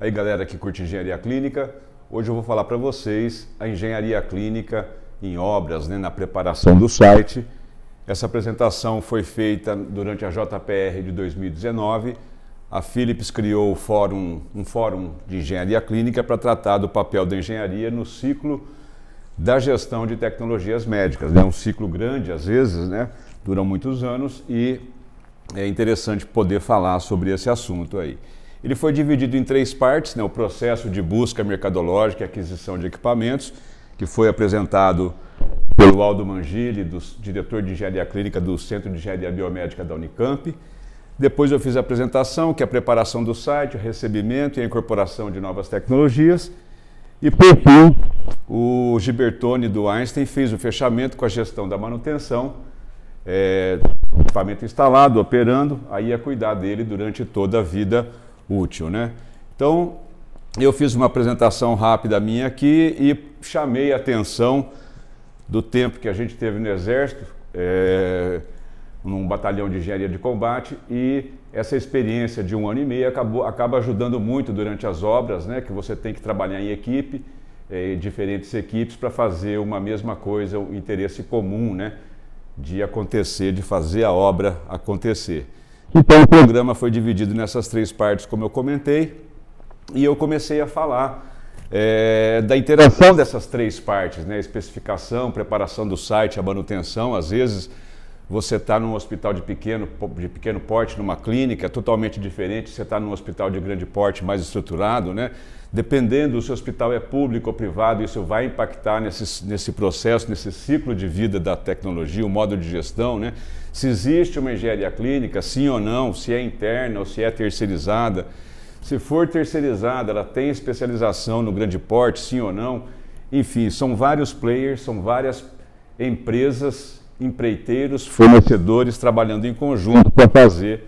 Aí, galera que curte engenharia clínica, hoje eu vou falar para vocês a engenharia clínica em obras, né, na preparação do site. Essa apresentação foi feita durante a JPR de 2019. A Philips criou fórum, um fórum de engenharia clínica para tratar do papel da engenharia no ciclo da gestão de tecnologias médicas. Né? É né? um ciclo grande, às vezes, né? dura muitos anos e é interessante poder falar sobre esse assunto aí. Ele foi dividido em três partes, né? o processo de busca mercadológica e aquisição de equipamentos, que foi apresentado pelo Aldo Mangili, do, diretor de engenharia clínica do Centro de Engenharia Biomédica da Unicamp. Depois eu fiz a apresentação, que é a preparação do site, o recebimento e a incorporação de novas tecnologias. E por fim, o Gibertone do Einstein fez o fechamento com a gestão da manutenção, é, equipamento instalado, operando, aí a é cuidar dele durante toda a vida útil, né? Então, eu fiz uma apresentação rápida minha aqui e chamei a atenção do tempo que a gente teve no Exército, é, num batalhão de engenharia de combate, e essa experiência de um ano e meio acabou, acaba ajudando muito durante as obras, né? Que você tem que trabalhar em equipe, é, diferentes equipes, para fazer uma mesma coisa, o um interesse comum, né? De acontecer, de fazer a obra acontecer. Então o programa foi dividido nessas três partes, como eu comentei, e eu comecei a falar é, da interação dessas três partes, né? especificação, preparação do site, a manutenção, às vezes você está num hospital de pequeno, de pequeno porte, numa clínica, totalmente diferente, você está num hospital de grande porte, mais estruturado, né? Dependendo se o hospital é público ou privado, isso vai impactar nesse, nesse processo, nesse ciclo de vida da tecnologia, o modo de gestão, né? Se existe uma engenharia clínica, sim ou não, se é interna ou se é terceirizada. Se for terceirizada, ela tem especialização no grande porte, sim ou não. Enfim, são vários players, são várias empresas empreiteiros, fornecedores trabalhando em conjunto para fazer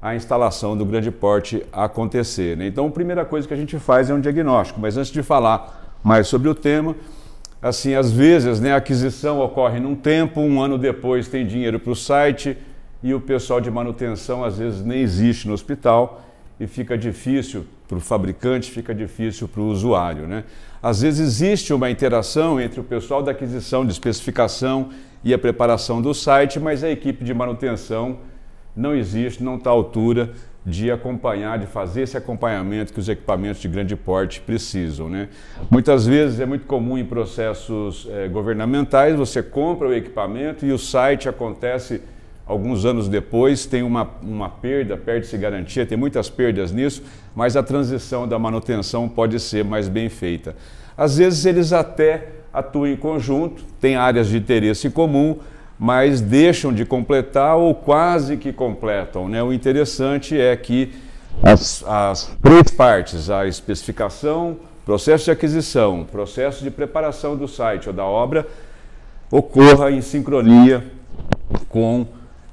a instalação do grande porte acontecer. Né? Então, a primeira coisa que a gente faz é um diagnóstico, mas antes de falar mais sobre o tema, assim, às vezes né, a aquisição ocorre num tempo, um ano depois tem dinheiro para o site e o pessoal de manutenção às vezes nem existe no hospital e fica difícil para o fabricante, fica difícil para o usuário. Né? Às vezes existe uma interação entre o pessoal da aquisição, de especificação e a preparação do site, mas a equipe de manutenção não existe, não está à altura de acompanhar, de fazer esse acompanhamento que os equipamentos de grande porte precisam. Né? Muitas vezes é muito comum em processos eh, governamentais, você compra o equipamento e o site acontece alguns anos depois, tem uma, uma perda, perde-se garantia, tem muitas perdas nisso, mas a transição da manutenção pode ser mais bem feita. Às vezes eles até atuam em conjunto, têm áreas de interesse comum, mas deixam de completar ou quase que completam. Né? O interessante é que as, as três partes, a especificação, processo de aquisição, processo de preparação do site ou da obra, ocorra em sincronia com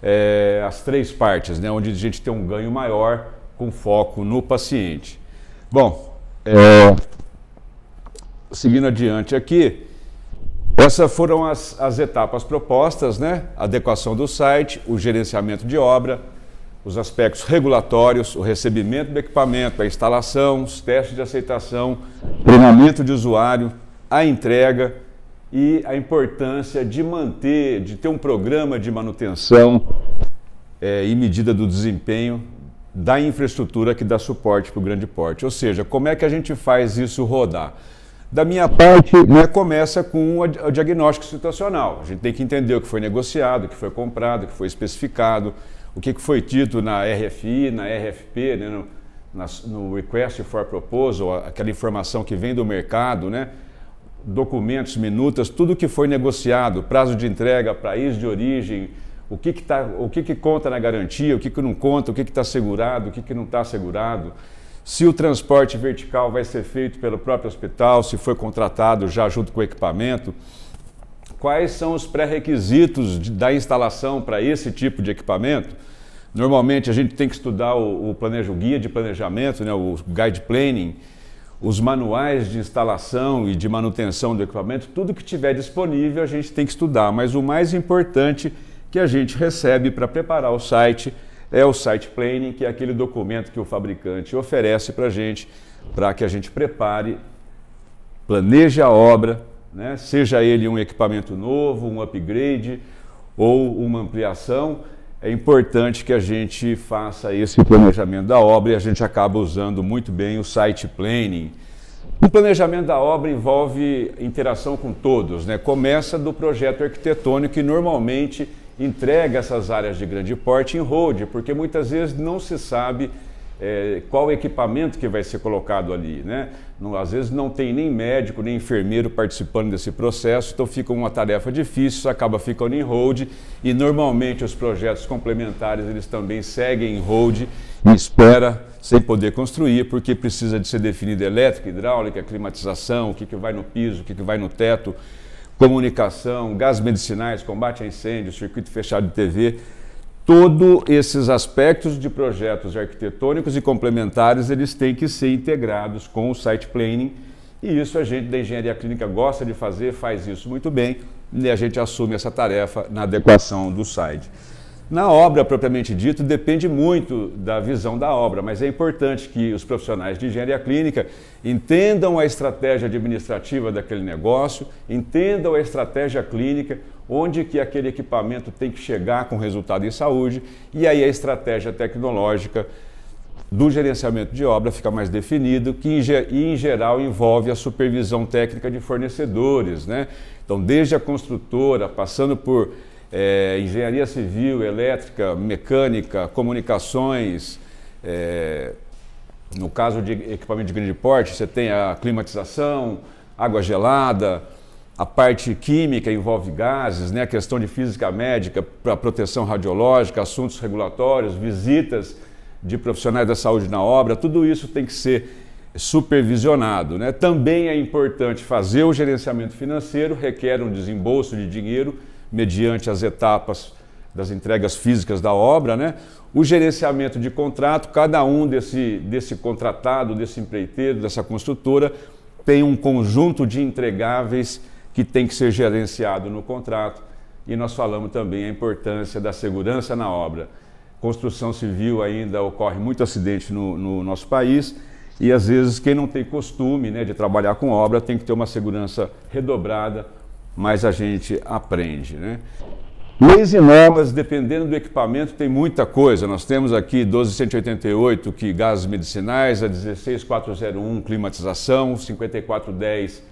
é, as três partes, né, onde a gente tem um ganho maior com foco no paciente. Bom, é, seguindo adiante aqui, essas foram as, as etapas propostas, né? Adequação do site, o gerenciamento de obra, os aspectos regulatórios, o recebimento do equipamento, a instalação, os testes de aceitação, treinamento de usuário, a entrega, e a importância de manter, de ter um programa de manutenção é, e medida do desempenho da infraestrutura que dá suporte para o grande porte. Ou seja, como é que a gente faz isso rodar? Da minha parte, né, começa com o diagnóstico situacional. A gente tem que entender o que foi negociado, o que foi comprado, o que foi especificado, o que foi dito na RFI, na RFP, né, no, no Request for Proposal, aquela informação que vem do mercado, né? documentos, minutas, tudo que foi negociado, prazo de entrega, país de origem, o que, que, tá, o que, que conta na garantia, o que, que não conta, o que está segurado, o que, que não está segurado, se o transporte vertical vai ser feito pelo próprio hospital, se foi contratado já junto com o equipamento, quais são os pré-requisitos da instalação para esse tipo de equipamento. Normalmente a gente tem que estudar o, o planejo, o guia de planejamento, né, o guide planning, os manuais de instalação e de manutenção do equipamento, tudo que tiver disponível a gente tem que estudar. Mas o mais importante que a gente recebe para preparar o site é o site planning, que é aquele documento que o fabricante oferece para a gente, para que a gente prepare, planeje a obra, né? seja ele um equipamento novo, um upgrade ou uma ampliação é importante que a gente faça esse planejamento da obra e a gente acaba usando muito bem o site planning. O planejamento da obra envolve interação com todos, né? Começa do projeto arquitetônico e normalmente entrega essas áreas de grande porte em road, porque muitas vezes não se sabe é, qual equipamento que vai ser colocado ali. Né? Não, às vezes não tem nem médico, nem enfermeiro participando desse processo, então fica uma tarefa difícil, acaba ficando em hold e normalmente os projetos complementares eles também seguem em hold e espera sem poder construir, porque precisa de ser definida elétrica, hidráulica, climatização, o que, que vai no piso, o que, que vai no teto, comunicação, gás medicinais, combate a incêndio, circuito fechado de TV todos esses aspectos de projetos arquitetônicos e complementares eles têm que ser integrados com o site planning e isso a gente da engenharia clínica gosta de fazer, faz isso muito bem e a gente assume essa tarefa na adequação do site. Na obra propriamente dito, depende muito da visão da obra, mas é importante que os profissionais de engenharia clínica entendam a estratégia administrativa daquele negócio, entendam a estratégia clínica, onde que aquele equipamento tem que chegar com resultado em saúde, e aí a estratégia tecnológica do gerenciamento de obra fica mais definido, que em geral envolve a supervisão técnica de fornecedores, né? Então, desde a construtora, passando por é, engenharia civil, elétrica, mecânica, comunicações. É, no caso de equipamento de grande porte, você tem a climatização, água gelada, a parte química envolve gases, né? a questão de física médica para proteção radiológica, assuntos regulatórios, visitas de profissionais da saúde na obra, tudo isso tem que ser supervisionado. Né? Também é importante fazer o gerenciamento financeiro, requer um desembolso de dinheiro mediante as etapas das entregas físicas da obra, né? o gerenciamento de contrato, cada um desse, desse contratado, desse empreiteiro, dessa construtora, tem um conjunto de entregáveis que tem que ser gerenciado no contrato. E nós falamos também a importância da segurança na obra. Construção civil ainda ocorre muito acidente no, no nosso país e às vezes quem não tem costume né, de trabalhar com obra tem que ter uma segurança redobrada mas a gente aprende. Né? Leis e normas, dependendo do equipamento, tem muita coisa. Nós temos aqui 12188, que gases medicinais, a 16401, climatização, 5410,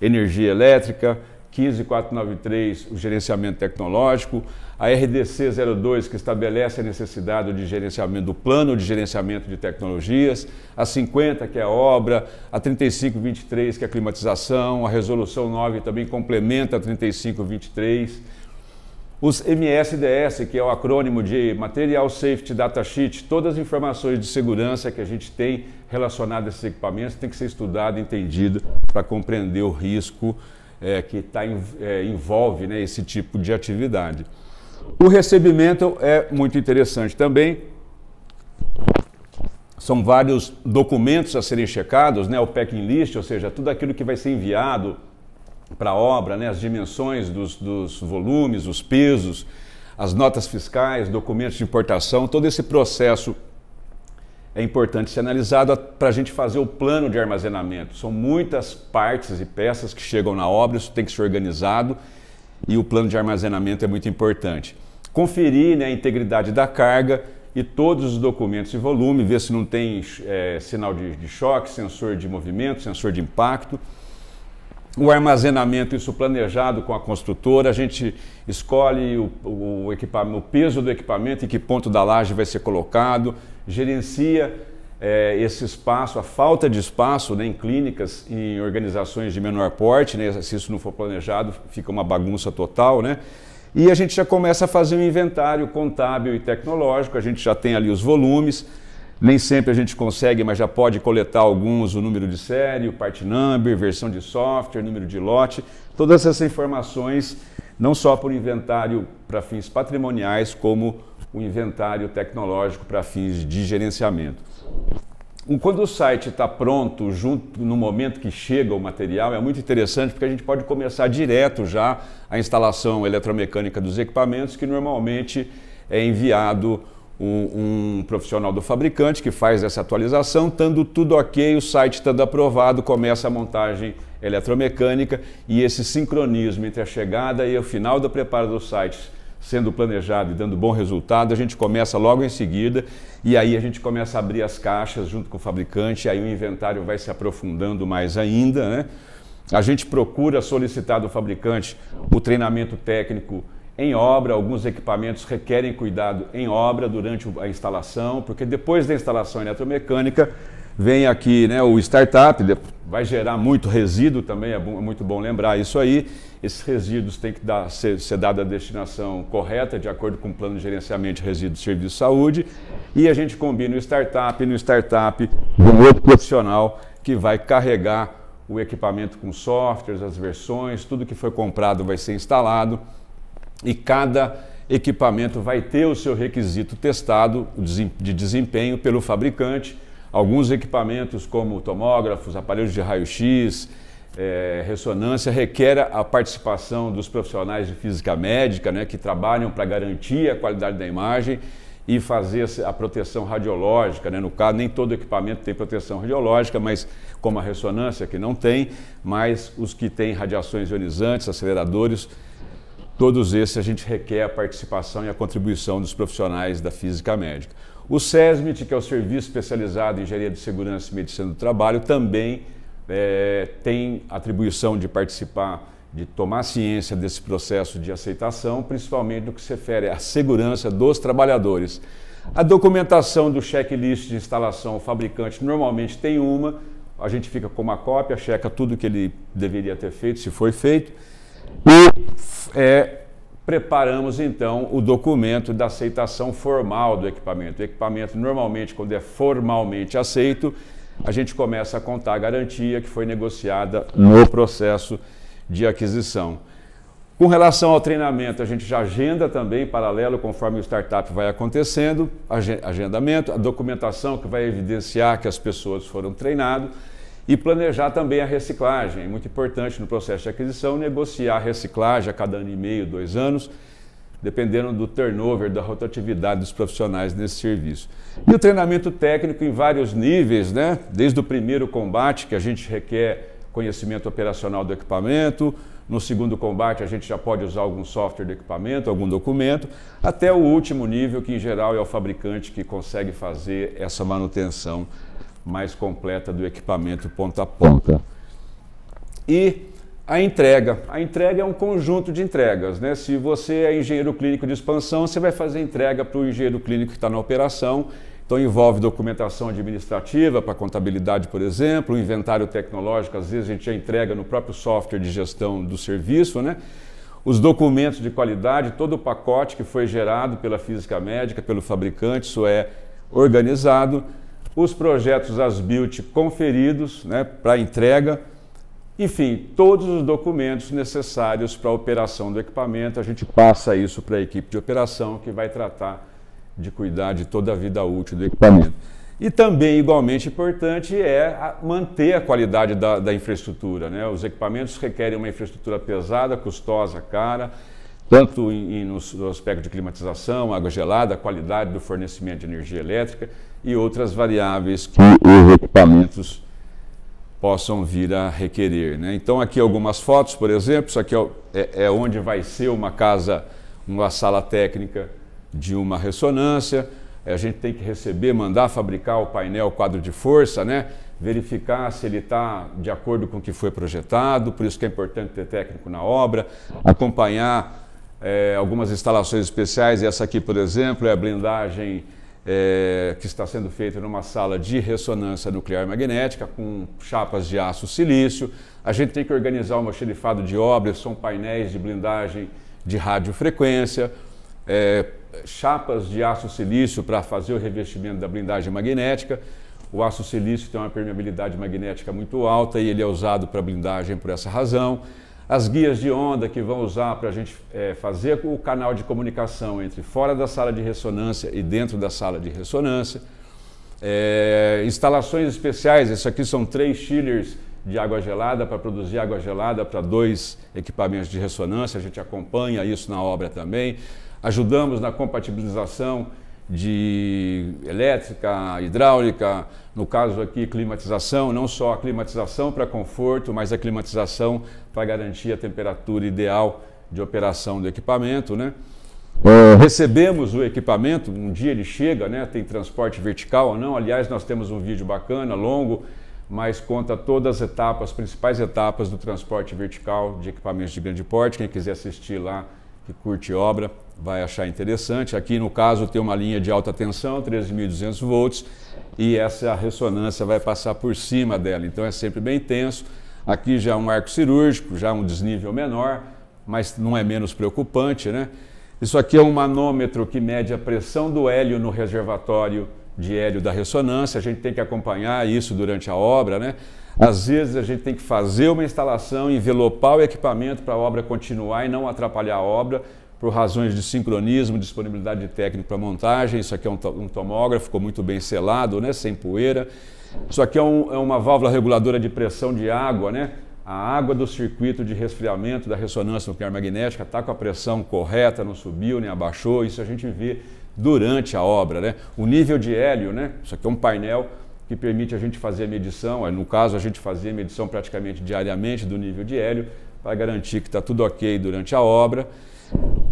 energia elétrica, 15493, o gerenciamento tecnológico, a RDC 02, que estabelece a necessidade do gerenciamento do plano de gerenciamento de tecnologias, a 50, que é a obra, a 3523, que é a climatização, a resolução 9 também complementa a 3523. Os MSDS, que é o acrônimo de Material Safety Data Sheet, todas as informações de segurança que a gente tem relacionadas a esses equipamentos tem que ser estudado, entendido para compreender o risco é, que tá, é, envolve né, esse tipo de atividade. O recebimento é muito interessante também. São vários documentos a serem checados, né, o packing list, ou seja, tudo aquilo que vai ser enviado para a obra, né, as dimensões dos, dos volumes, os pesos, as notas fiscais, documentos de importação, todo esse processo é importante ser analisado para a gente fazer o plano de armazenamento. São muitas partes e peças que chegam na obra, isso tem que ser organizado e o plano de armazenamento é muito importante. Conferir né, a integridade da carga e todos os documentos e volume, ver se não tem é, sinal de, de choque, sensor de movimento, sensor de impacto o armazenamento, isso planejado com a construtora, a gente escolhe o, o, o, o peso do equipamento, em que ponto da laje vai ser colocado, gerencia é, esse espaço, a falta de espaço né, em clínicas, em organizações de menor porte, né, se isso não for planejado, fica uma bagunça total, né? E a gente já começa a fazer um inventário contábil e tecnológico, a gente já tem ali os volumes, nem sempre a gente consegue, mas já pode coletar alguns, o número de série, o part number, versão de software, número de lote, todas essas informações, não só por inventário para fins patrimoniais, como o inventário tecnológico para fins de gerenciamento. Quando o site está pronto, junto no momento que chega o material, é muito interessante porque a gente pode começar direto já a instalação eletromecânica dos equipamentos, que normalmente é enviado um, um profissional do fabricante que faz essa atualização, estando tudo ok, o site estando aprovado, começa a montagem eletromecânica e esse sincronismo entre a chegada e o final do preparo dos sites sendo planejado e dando bom resultado, a gente começa logo em seguida e aí a gente começa a abrir as caixas junto com o fabricante, aí o inventário vai se aprofundando mais ainda, né? A gente procura solicitar do fabricante o treinamento técnico em obra, alguns equipamentos requerem cuidado em obra durante a instalação, porque depois da instalação eletromecânica vem aqui né, o startup, vai gerar muito resíduo também, é, bom, é muito bom lembrar isso aí. Esses resíduos têm que dar, ser, ser dada a destinação correta, de acordo com o plano de gerenciamento de resíduos de serviço de saúde, e a gente combina o startup no startup de um outro profissional que vai carregar o equipamento com softwares, as versões, tudo que foi comprado vai ser instalado e cada equipamento vai ter o seu requisito testado de desempenho pelo fabricante. Alguns equipamentos, como tomógrafos, aparelhos de raio-x, é, ressonância, requer a participação dos profissionais de física médica, né, que trabalham para garantir a qualidade da imagem e fazer a proteção radiológica. Né? No caso, nem todo equipamento tem proteção radiológica, mas como a ressonância que não tem, mas os que têm radiações ionizantes, aceleradores, Todos esses a gente requer a participação e a contribuição dos profissionais da física médica. O SESMIT, que é o Serviço Especializado em Engenharia de Segurança e Medicina do Trabalho, também é, tem atribuição de participar, de tomar ciência desse processo de aceitação, principalmente no que se refere à segurança dos trabalhadores. A documentação do checklist de instalação, o fabricante normalmente tem uma, a gente fica com uma cópia, checa tudo que ele deveria ter feito, se foi feito e é, preparamos então o documento da aceitação formal do equipamento. O equipamento, normalmente, quando é formalmente aceito, a gente começa a contar a garantia que foi negociada no processo de aquisição. Com relação ao treinamento, a gente já agenda também, em paralelo, conforme o startup vai acontecendo, agendamento, a documentação que vai evidenciar que as pessoas foram treinadas e planejar também a reciclagem, é muito importante no processo de aquisição, negociar a reciclagem a cada ano e meio, dois anos, dependendo do turnover, da rotatividade dos profissionais nesse serviço. E o treinamento técnico em vários níveis, né? desde o primeiro combate, que a gente requer conhecimento operacional do equipamento, no segundo combate a gente já pode usar algum software do equipamento, algum documento, até o último nível, que em geral é o fabricante que consegue fazer essa manutenção mais completa do equipamento ponta a ponta. E a entrega. A entrega é um conjunto de entregas. Né? Se você é engenheiro clínico de expansão, você vai fazer entrega para o engenheiro clínico que está na operação. Então envolve documentação administrativa para contabilidade, por exemplo, inventário tecnológico, às vezes a gente já entrega no próprio software de gestão do serviço, né? os documentos de qualidade, todo o pacote que foi gerado pela física médica, pelo fabricante, isso é organizado os projetos as-built conferidos né, para entrega, enfim, todos os documentos necessários para a operação do equipamento. A gente passa isso para a equipe de operação que vai tratar de cuidar de toda a vida útil do equipamento. E também, igualmente importante, é manter a qualidade da, da infraestrutura. Né? Os equipamentos requerem uma infraestrutura pesada, custosa, cara tanto em, no, no aspecto de climatização, água gelada, qualidade do fornecimento de energia elétrica e outras variáveis que os equipamentos possam vir a requerer. Né? Então, aqui algumas fotos, por exemplo, isso aqui é, é, é onde vai ser uma casa, uma sala técnica de uma ressonância, a gente tem que receber, mandar fabricar o painel, o quadro de força, né? verificar se ele está de acordo com o que foi projetado, por isso que é importante ter técnico na obra, acompanhar é, algumas instalações especiais. Essa aqui, por exemplo, é a blindagem é, que está sendo feita numa sala de ressonância nuclear magnética com chapas de aço silício. A gente tem que organizar um xerifado de obras, são painéis de blindagem de radiofrequência, é, chapas de aço silício para fazer o revestimento da blindagem magnética. O aço silício tem uma permeabilidade magnética muito alta e ele é usado para blindagem por essa razão as guias de onda que vão usar para a gente é, fazer o canal de comunicação entre fora da sala de ressonância e dentro da sala de ressonância, é, instalações especiais, isso aqui são três chillers de água gelada para produzir água gelada para dois equipamentos de ressonância, a gente acompanha isso na obra também, ajudamos na compatibilização de elétrica, hidráulica, no caso aqui climatização, não só a climatização para conforto, mas a climatização para garantir a temperatura ideal de operação do equipamento, né? É. Eh, recebemos o equipamento, um dia ele chega, né? Tem transporte vertical ou não? Aliás, nós temos um vídeo bacana, longo, mas conta todas as etapas, as principais etapas do transporte vertical de equipamentos de grande porte. Quem quiser assistir lá, que curte obra vai achar interessante. Aqui, no caso, tem uma linha de alta tensão, 13.200 volts, e essa ressonância vai passar por cima dela, então é sempre bem tenso. Aqui já é um arco cirúrgico, já é um desnível menor, mas não é menos preocupante, né? Isso aqui é um manômetro que mede a pressão do hélio no reservatório de hélio da ressonância. A gente tem que acompanhar isso durante a obra, né? Às vezes a gente tem que fazer uma instalação, envelopar o equipamento para a obra continuar e não atrapalhar a obra, por razões de sincronismo, disponibilidade técnica para montagem. Isso aqui é um, tomógrafo, ficou muito bem selado, né? sem poeira. Isso aqui é, um, é uma válvula reguladora de pressão de água, né? A água do circuito de resfriamento da ressonância nuclear magnética está com a pressão correta, não subiu nem abaixou. Isso a gente vê durante a obra, né? O nível de hélio, né? Isso aqui é um painel que permite a gente fazer a medição, é, no caso a gente fazia a medição praticamente diariamente do nível de hélio, para garantir que está tudo ok durante a obra.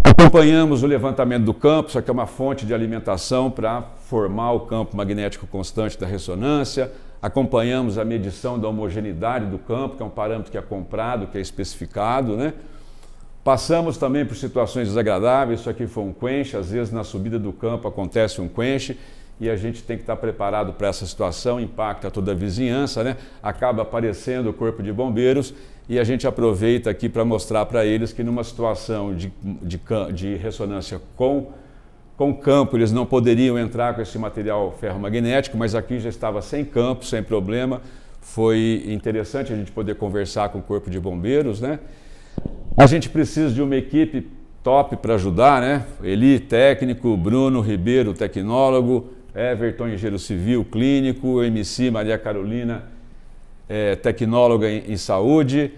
Acompanhamos o levantamento do campo, isso aqui é uma fonte de alimentação para formar o campo magnético constante da ressonância. Acompanhamos a medição da homogeneidade do campo, que é um parâmetro que é comprado, que é especificado. Né? Passamos também por situações desagradáveis, isso aqui foi um quenche, às vezes na subida do campo acontece um quenche e a gente tem que estar preparado para essa situação, impacta toda a vizinhança, né? acaba aparecendo o corpo de bombeiros e a gente aproveita aqui para mostrar para eles que numa situação de, de, de, ressonância com, com campo, eles não poderiam entrar com esse material ferromagnético, mas aqui já estava sem campo, sem problema. Foi interessante a gente poder conversar com o corpo de bombeiros, né? A gente precisa de uma equipe top para ajudar, né? Eli, técnico, Bruno Ribeiro, tecnólogo, Everton, engenheiro civil clínico, MC Maria Carolina, é, tecnóloga em, em, saúde.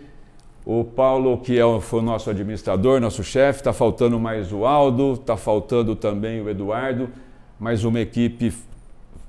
O Paulo, que é, foi o nosso administrador, nosso chefe, está faltando mais o Aldo, está faltando também o Eduardo, mas uma equipe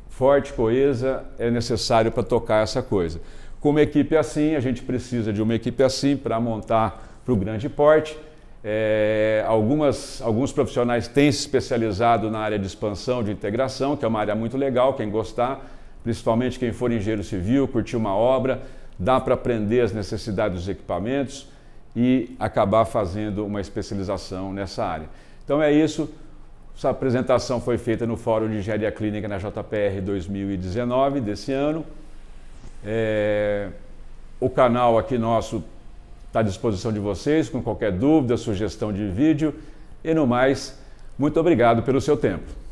forte, coesa, é necessário para tocar essa coisa. Com uma equipe assim, a gente precisa de uma equipe assim para montar para o grande porte. É, algumas, alguns profissionais têm se especializado na área de expansão, de integração, que é uma área muito legal, quem gostar, principalmente quem for engenheiro civil, curtir uma obra, dá para aprender as necessidades dos equipamentos e acabar fazendo uma especialização nessa área. Então é isso. Essa apresentação foi feita no Fórum de Engenharia Clínica na JPR 2019 desse ano. É, o canal aqui nosso Está à disposição de vocês com qualquer dúvida, sugestão de vídeo e no mais. Muito obrigado pelo seu tempo.